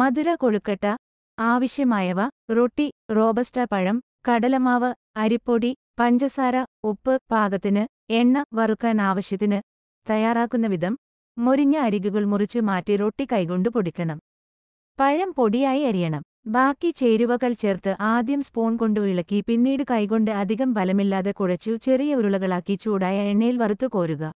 മധുര കൊഴുക്കട്ട ആവശ്യമായവ റൊട്ടി robusta പഴം കടലമാവ് അരിപ്പൊടി പഞ്ചസാര ഉപ്പ് പാകത്തിന് എണ്ണ വറുക്കാൻ ആവശ്യത്തിന് തയ്യാറാക്കുന്ന വിധം മുരിഞ്ഞ അരികുകൾ മുറിച്ച് മാറ്റി റൊട്ടി കൈകൊണ്ട് പൊടിക്കണം പഴം പൊടിയായി അരിയണം ബാക്കി ചേരുവകൾ ചേർത്ത് ആദ്യം സ്പൂൺ കൊണ്ട് ഇളക്കി പിന്നീട് കൈകൊണ്ട് അധികം ബലമില്ലാതെ കുഴച്ചു ചെറിയ ഉരുളകളാക്കി ചൂടായ എണ്ണയിൽ വറുത്തു കോരുക